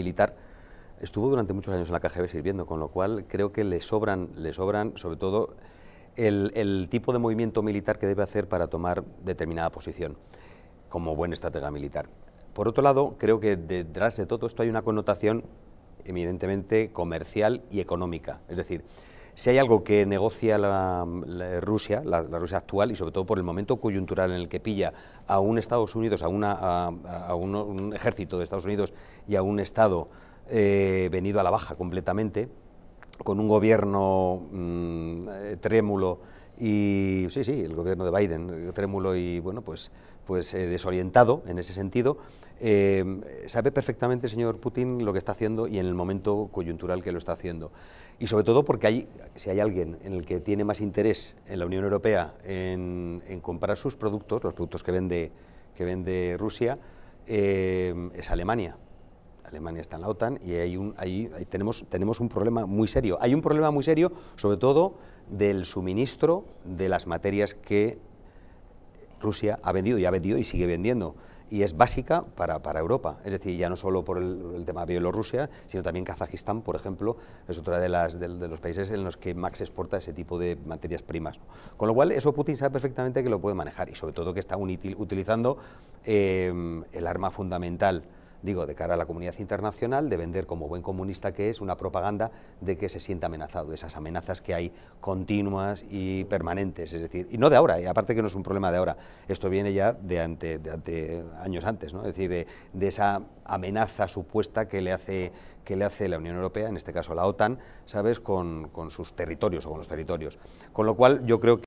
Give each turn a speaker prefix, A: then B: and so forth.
A: militar estuvo durante muchos años en la KGB sirviendo, con lo cual creo que le sobran, le sobran sobre todo el, el, tipo de movimiento militar que debe hacer para tomar determinada posición como buen estratega militar. Por otro lado, creo que detrás de todo esto hay una connotación eminentemente comercial y económica, es decir, si hay algo que negocia la, Rusia, la, Rusia actual, y sobre todo por el momento coyuntural en el que pilla a un Estados Unidos, a, un, ejército de Estados Unidos y a un Estado eh, venido a la baja completamente, con un gobierno mm, eh, trémulo, y sí, sí, el gobierno de Biden, trémulo y bueno, pues, pues eh, desorientado en ese sentido, eh, sabe perfectamente, señor Putin, lo que está haciendo y en el momento coyuntural que lo está haciendo. Y sobre todo porque hay, si hay alguien en el que tiene más interés en la Unión Europea en, comprar sus productos, los productos que vende, que vende Rusia, eh, es Alemania. Alemania está en la OTAN y hay un, ahí tenemos, tenemos un problema muy serio. Hay un problema muy serio, sobre todo del suministro de las materias que Rusia ha vendido y ha vendido y sigue vendiendo. Y es básica para, Europa, es decir, ya no solo por el, tema de Bielorrusia, sino también Kazajistán, por ejemplo, es otro de, los países en los que Max exporta ese tipo de materias primas. Con lo cual, eso Putin sabe perfectamente que lo puede manejar y sobre todo que está utilizando eh, el arma fundamental digo, de cara a la comunidad internacional, de vender como buen comunista que es una propaganda de que se sienta amenazado, de esas amenazas que hay continuas y permanentes, es decir, y no de ahora, y eh, aparte que no es un problema de ahora, esto viene ya de, de años antes, ¿no? es decir, de, esa amenaza supuesta que le hace que le hace la Unión Europea, en este caso la OTAN, ¿sabes?, con, con sus territorios o con los territorios. Con lo cual, yo creo que